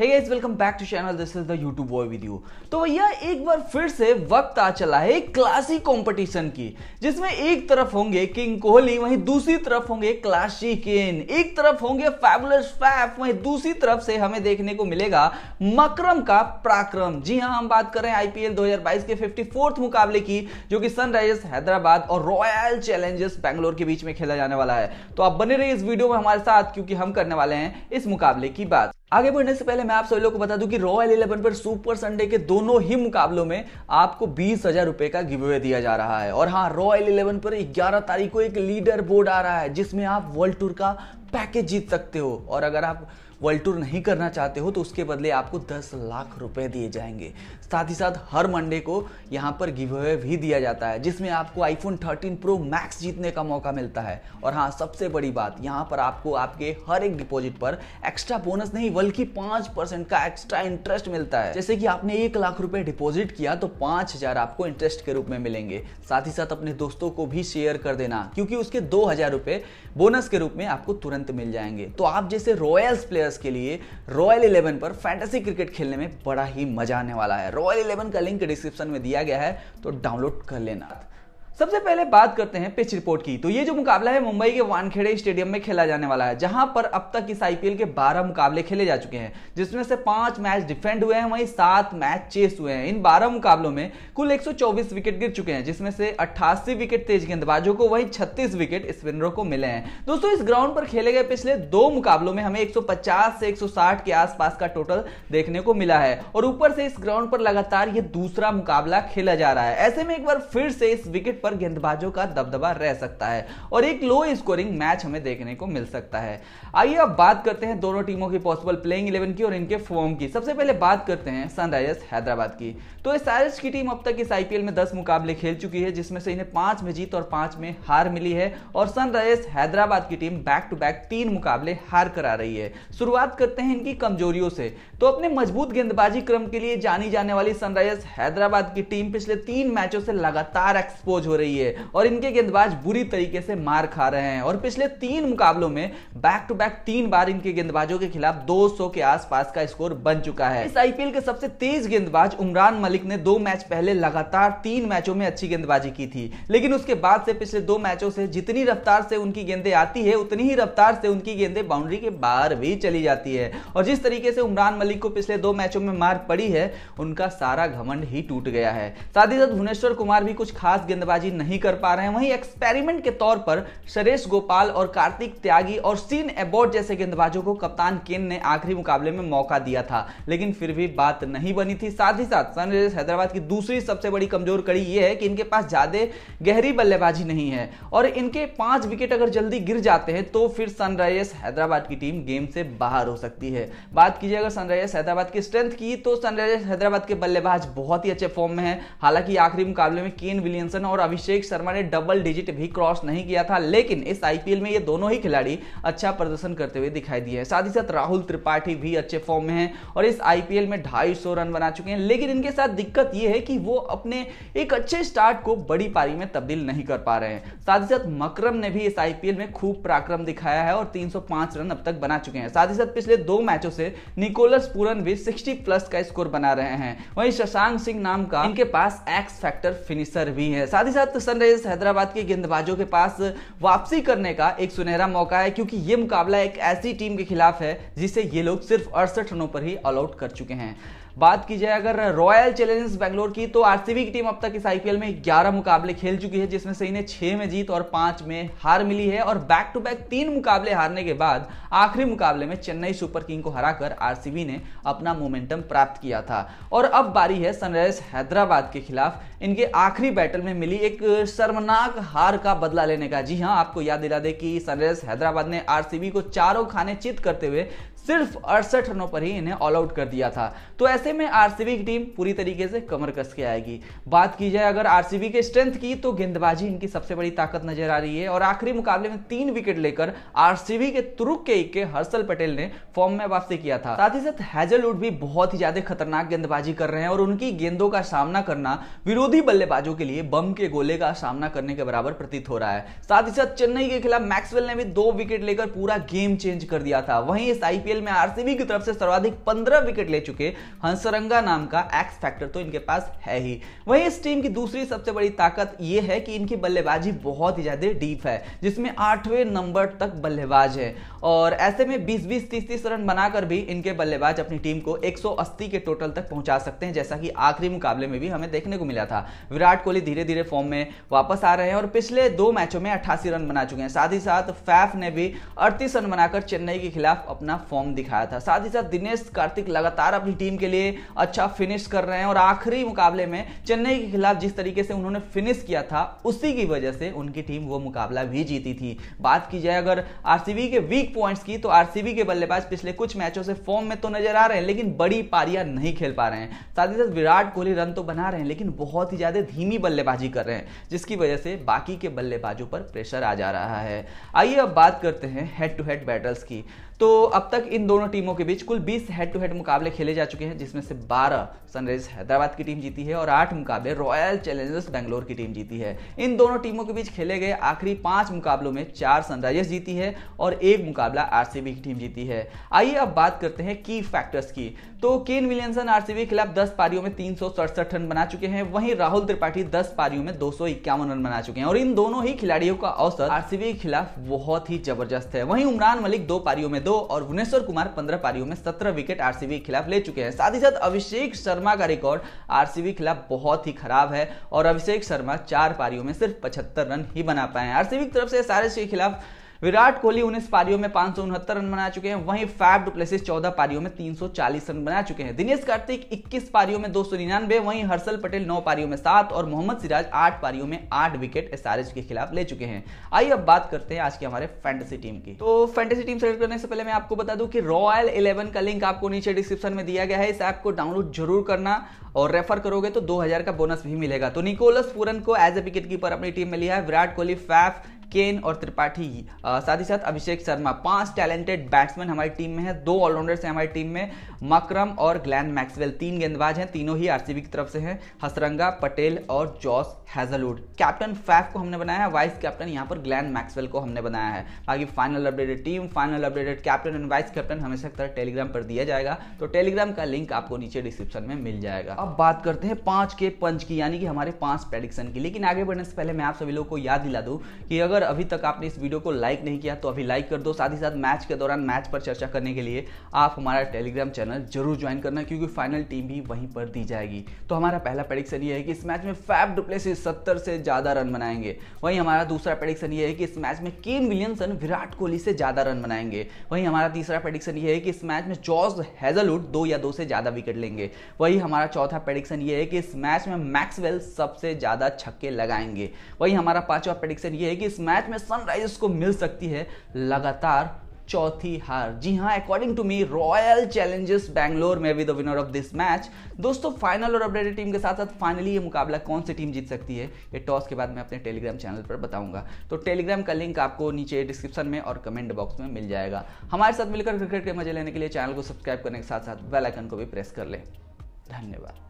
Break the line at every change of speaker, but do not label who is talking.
guys welcome back to channel this is the YouTube boy with you तो भैया एक बार फिर से वक्त आ चला है एक क्लासी कंपटीशन की जिसमें एक तरफ होंगे किंग कोहली वहीं दूसरी तरफ होंगे क्लासी केन एक तरफ होंगे फैबुलस फैफ वहीं दूसरी तरफ से हमें देखने को मिलेगा मकरम का पराक्रम जी हां हम बात कर रहे हैं आईपीएल 2022 के 54th मुकाबले की जो कि सनराइजर्स हैदराबाद और रॉयल चैलेंजर्स बैंगलोर के बीच में खेला जाने वाला है तो आप बने रहिए इस वीडियो में हमारे साथ क्योंकि हम करने वाले हैं इस मुकाबले की बात आगे बढ़ने से पहले मैं आप सभी लोग को बता दूं कि रॉयल इलेवन पर सुपर संडे के दोनों ही मुकाबलों में आपको बीस हजार रुपए का गिव अवे दिया जा रहा है और हाँ रॉयल इलेवन पर 11 तारीख को एक लीडर बोर्ड आ रहा है जिसमें आप वर्ल्ड टूर का पैकेज जीत सकते हो और अगर आप वर्ल्ड टूर नहीं करना चाहते हो तो उसके बदले आपको दस लाख रुपए दिए जाएंगे साथ ही साथ हर मंडे को यहाँ पर गिव अवे भी दिया जाता है जिसमें आपको आईफोन 13 प्रो मैक्स जीतने का मौका मिलता है और हाँ सबसे बड़ी बात यहाँ पर आपको आपके हर एक डिपॉजिट पर एक्स्ट्रा बोनस नहीं बल्कि पांच परसेंट का एक्स्ट्रा इंटरेस्ट मिलता है जैसे कि आपने एक लाख रुपए डिपॉजिट किया तो पांच हजार आपको इंटरेस्ट के रूप में मिलेंगे साथ ही साथ अपने दोस्तों को भी शेयर कर देना क्योंकि उसके दो हजार रुपए बोनस के रूप में आपको तुरंत मिल जाएंगे तो आप जैसे रॉयल्स प्लेयर प्लेयर्स के लिए रॉयल इलेवन पर फैंटेसी क्रिकेट खेलने में बड़ा ही मजा आने वाला है रॉयल इलेवन का लिंक डिस्क्रिप्शन में दिया गया है तो डाउनलोड कर लेना सबसे पहले बात करते हैं पिच रिपोर्ट की तो ये जो मुकाबला है मुंबई के वानखेड़े स्टेडियम में खेला जाने वाला है जहां पर अब तक इस आईपीएल के 12 मुकाबले खेले जा चुके हैं जिसमें से पांच मैच डिफेंड हुए हैं वहीं सात मैच चेस हुए हैं इन 12 मुकाबलों में कुल 124 विकेट गिर चुके हैं जिसमें से अट्ठासी विकेट तेज गेंदबाजों को वहीं छत्तीस विकेट स्पिनरों को मिले हैं दोस्तों इस ग्राउंड पर खेले गए पिछले दो मुकाबलों में हमें एक से एक के आसपास का टोटल देखने को मिला है और ऊपर से इस ग्राउंड पर लगातार ये दूसरा मुकाबला खेला जा रहा है ऐसे में एक बार फिर से इस विकेट पर गेंदबाजों का दबदबा रह सकता है और एक लो स्कोरिंग मैच हमें देखने को मिल सकता है आइए अब बात करते हैं दोनों टीमों की पॉसिबल प्लेइंग इलेवन की और इनके फॉर्म की सबसे पहले बात करते हैं सनराइजर्स हैदराबाद की तो इस सनराइजर्स की टीम अब तक इस आईपीएल में दस मुकाबले खेल चुकी है जिसमें से इन्हें पांच में जीत और पांच में हार मिली है और सनराइजर्स हैदराबाद की टीम बैक टू बैक तीन मुकाबले हार करा रही है शुरुआत करते हैं इनकी कमजोरियों से तो अपने मजबूत गेंदबाजी क्रम के लिए जानी जाने वाली सनराइजर्स हैदराबाद की टीम पिछले तीन मैचों से लगातार एक्सपोज हो रही है और इनके गेंदबाज बुरी तरीके से मार खा रहे हैं और पिछले तीन मुकाबलों में बैक टू बैक तीन बार इनके गेंदबाजों के खिलाफ 200 के आसपास का स्कोर बन चुका है इस आईपीएल के सबसे तेज गेंदबाज उमरान मलिक ने दो मैच पहले लगातार तीन मैचों में अच्छी गेंदबाजी की थी लेकिन उसके बाद से पिछले दो मैचों से जितनी रफ्तार से उनकी गेंदे आती है उतनी ही रफ्तार से उनकी गेंदे बाउंड्री के बाहर भी चली जाती है और जिस तरीके से उमरान मलिक को पिछले दो मैचों में मार पड़ी है उनका सारा घमंड ही टूट गया है साथ ही साथ भुवनेश्वर कुमार भी कुछ खास गेंदबाजी बल्लेबाजी नहीं कर पा रहे हैं वहीं एक्सपेरिमेंट के तौर पर सुरेश गोपाल और कार्तिक त्यागी और सीन एबोट जैसे गेंदबाजों को कप्तान केन ने आखिरी मुकाबले में मौका दिया था लेकिन फिर भी बात नहीं बनी थी साथ ही साथ सनराइजर्स हैदराबाद की दूसरी सबसे बड़ी कमजोर कड़ी यह है कि इनके पास ज्यादा गहरी बल्लेबाजी नहीं है और इनके पांच विकेट अगर जल्दी गिर जाते हैं तो फिर सनराइजर्स हैदराबाद की टीम गेम से बाहर हो सकती है बात कीजिए अगर सनराइजर्स हैदराबाद की स्ट्रेंथ की तो सनराइजर्स हैदराबाद के बल्लेबाज बहुत ही अच्छे फॉर्म में है हालांकि आखिरी मुकाबले में केन विलियमसन और अभी अभिषेक शर्मा ने डबल डिजिट भी क्रॉस नहीं किया था लेकिन इस आईपीएल में ये दोनों ही खिलाड़ी अच्छा प्रदर्शन करते हुए दिखाई दिए हैं साथ ही साथ राहुल त्रिपाठी भी अच्छे फॉर्म में हैं और इस आईपीएल में ढाई रन बना चुके हैं लेकिन इनके साथ दिक्कत ये है कि वो अपने एक अच्छे स्टार्ट को बड़ी पारी में तब्दील नहीं कर पा रहे हैं साथ ही साथ मकरम ने भी इस आईपीएल में खूब पराक्रम दिखाया है और तीन रन अब तक बना चुके हैं साथ ही साथ पिछले दो मैचों से निकोलस पूरन भी सिक्सटी प्लस का स्कोर बना रहे हैं वहीं शशांक सिंह नाम का इनके पास एक्स फैक्टर फिनिशर भी है साथ ही साथ सनराइजर्स हैदराबाद के गेंदबाजों के पास वापसी करने का एक सुनहरा मौका है क्योंकि ये मुकाबला एक ऐसी टीम के खिलाफ है जिसे ये लोग सिर्फ अड़सठ रनों पर ही ऑल आउट कर चुके हैं बात की जाए अगर रॉयल चैलेंजर्स बैंगलोर की तो आरसीबी की टीम अब तक इस आईपीएल में 11 मुकाबले खेल चुकी है जिसमें से इन्हें छह में जीत और पांच में हार मिली है और बैक टू बैक तीन मुकाबले हारने के बाद आखिरी मुकाबले में चेन्नई सुपर किंग को हराकर आरसीबी ने अपना मोमेंटम प्राप्त किया था और अब बारी है सनराइजर्स हैदराबाद के खिलाफ इनके आखिरी बैटल में मिली एक शर्मनाक हार का बदला लेने का जी हाँ आपको याद दिला दे कि सनराइजर्स हैदराबाद ने आरसीबी को चारों खाने चित करते हुए सिर्फ अड़सठ रनों पर ही इन्हें ऑल आउट कर दिया था तो ऐसे में आरसीबी की टीम पूरी तरीके से कमर कस के आएगी बात की जाए अगर आरसीबी के स्ट्रेंथ की तो गेंदबाजी इनकी सबसे बड़ी ताकत नजर आ रही है और आखिरी मुकाबले में तीन विकेट लेकर आरसीबी के तुरुक के इक्के हर्षल पटेल ने फॉर्म में वापसी किया था साथ ही साथ हैजलवुड भी बहुत ही ज्यादा खतरनाक गेंदबाजी कर रहे हैं और उनकी गेंदों का सामना करना विरोधी बल्लेबाजों के लिए बम के गोले का सामना करने के बराबर प्रतीत हो रहा है साथ ही साथ चेन्नई के खिलाफ मैक्सवेल ने भी दो विकेट लेकर पूरा गेम चेंज कर दिया था वहीं इस आईपीएल आईपीएल में आरसीबी की तरफ से सर्वाधिक पंद्रह विकेट ले चुके हंसरंगा नाम का एक्स फैक्टर तो इनके पास है ही वहीं इस टीम की दूसरी सबसे बड़ी ताकत यह है कि इनकी बल्लेबाजी बहुत ही ज्यादा डीप है जिसमें आठवें नंबर तक बल्लेबाज है और ऐसे में बीस बीस तीस तीस रन बनाकर भी इनके बल्लेबाज अपनी टीम को एक के टोटल तक पहुंचा सकते हैं जैसा कि आखिरी मुकाबले में भी हमें देखने को मिला था विराट कोहली धीरे धीरे फॉर्म में वापस आ रहे हैं और पिछले दो मैचों में अट्ठासी रन बना चुके हैं साथ ही साथ फैफ ने भी अड़तीस रन बनाकर चेन्नई के खिलाफ अपना फॉर्म फॉर्म दिखाया था साथ ही साथ दिनेश कार्तिक लगातार अपनी टीम के लिए अच्छा फिनिश कर रहे हैं और आखिरी मुकाबले में चेन्नई के खिलाफ जिस तरीके से उन्होंने फिनिश किया था उसी की वजह से उनकी टीम वो मुकाबला भी जीती थी बात की जाए अगर आरसीबी के वीक पॉइंट्स की तो आरसीबी के बल्लेबाज पिछले कुछ मैचों से फॉर्म में तो नजर आ रहे हैं लेकिन बड़ी पारियां नहीं खेल पा रहे हैं साथ ही साथ विराट कोहली रन तो बना रहे हैं लेकिन बहुत ही ज्यादा धीमी बल्लेबाजी कर रहे हैं जिसकी वजह से बाकी के बल्लेबाजों पर प्रेशर आ जा रहा है आइए अब बात करते हैं हेड टू हेड बैटल्स की तो अब तक इन दोनों टीमों के बीच कुल 20 हेड टू हेड मुकाबले खेले जा चुके हैं जिसमें से 12 सनराइजर्स हैदराबाद की टीम जीती है और 8 मुकाबले रॉयल चैलेंजर्स बेंगलोर की टीम जीती है इन दोनों टीमों के बीच खेले गए आखिरी पांच मुकाबलों में चार सनराइजर्स जीती है और एक मुकाबला आरसीबी की टीम जीती है आइए अब बात करते हैं की फैक्टर्स की तो केन विलियमसन आरसीबी के खिलाफ दस पारियों में तीन रन बना चुके हैं वहीं राहुल त्रिपाठी दस पारियों में दो रन बना चुके हैं और इन दोनों ही खिलाड़ियों का औसत आरसीबी के खिलाफ बहुत ही जबरदस्त है वहीं उमरान मलिक दो पारियों में दो और भुवनेश्वर भुवनेश्वर कुमार पंद्रह पारियों में सत्रह विकेट आरसीबी के खिलाफ ले चुके हैं साथ ही साथ अभिषेक शर्मा का रिकॉर्ड आरसीबी के खिलाफ बहुत ही खराब है और अभिषेक शर्मा चार पारियों में सिर्फ पचहत्तर रन ही बना पाए आरसीबी की तरफ से सारे के खिलाफ विराट कोहली उन्नीस पारियों में पांच रन बना चुके हैं वहीं फैब डुप्लेसिस 14 पारियों में 340 रन बना चुके हैं दिनेश कार्तिक 21 पारियों में दो वहीं हर्षल पटेल 9 पारियों में सात और मोहम्मद सिराज 8 पारियों में आठ विकेट एस के खिलाफ ले चुके हैं आइए अब बात करते हैं आज की हमारे फैंटेसी टीम की तो फैंटेसी टीम सेलेक्ट करने से पहले मैं आपको बता दूं कि रॉयल इलेवन का लिंक आपको नीचे डिस्क्रिप्शन में दिया गया है इस ऐप को डाउनलोड जरूर करना और रेफर करोगे तो 2000 का बोनस भी मिलेगा तो निकोलस पूरन को एज ए विकेट कीपर अपनी टीम में लिया है विराट कोहली फैफ केन और त्रिपाठी साथ ही साथ अभिषेक शर्मा पांच टैलेंटेड बैट्समैन हमारी टीम में है दो ऑलराउंडर्स हैं हमारी टीम में मकरम और ग्लैन मैक्सवेल तीन गेंदबाज हैं तीनों ही आरसीबी की तरफ से हैं हसरंगा पटेल और जॉस हैजलवुड कैप्टन फैफ को हमने बनाया है वाइस कैप्टन यहाँ पर ग्लैन मैक्सवेल को हमने बनाया है बाकी final updated team final updated captain and vice captain हमेशा तरह टेलीग्राम पर दिया जाएगा तो टेलीग्राम का लिंक आपको नीचे डिस्क्रिप्शन में मिल जाएगा अब बात करते हैं पांच के पंच की यानी कि हमारे पांच प्रेडिक्शन की लेकिन आगे बढ़ने से पहले मैं आप सभी लोग को याद दिला दू कि अगर अगर अभी तक आपने इस वीडियो को लाइक नहीं किया तो अभी लाइक कर दो साथ ही साथ मैच के दौरान मैच पर चर्चा करने के लिए आप हमारा टेलीग्राम चैनल जरूर ज्वाइन करना क्योंकि फाइनल टीम भी वहीं पर दी जाएगी तो हमारा पहला प्रेडिक्शन ये है कि इस मैच में फैब डुप्लेसिस सत्तर से ज़्यादा रन बनाएंगे वहीं हमारा दूसरा प्रेडिक्शन ये है कि इस मैच में केन विलियमसन विराट कोहली से ज़्यादा रन बनाएंगे वहीं हमारा तीसरा प्रेडिक्शन ये है कि इस मैच में जॉर्ज हैजलवुड दो या दो से ज़्यादा विकेट लेंगे वहीं हमारा चौथा प्रेडिक्शन ये है कि इस मैच में मैक्सवेल सबसे ज़्यादा छक्के लगाएंगे वहीं हमारा पांचवा प्रेडिक्शन ये है कि इस मैच में सनराइजर्स को मिल सकती है लगातार चौथी हार जी हाँ according to me royal challengers Bangalore में भी the winner of this match दोस्तों फाइनल और अपडेटेड टीम के साथ साथ फाइनली ये मुकाबला कौन सी टीम जीत सकती है ये टॉस के बाद मैं अपने टेलीग्राम चैनल पर बताऊंगा तो टेलीग्राम का लिंक आपको नीचे डिस्क्रिप्शन में और कमेंट बॉक्स में मिल जाएगा हमारे साथ मिलकर क्रिकेट के मजे लेने के लिए चैनल को सब्सक्राइब करने के साथ साथ बेलाइकन को भी प्रेस कर लें धन्यवाद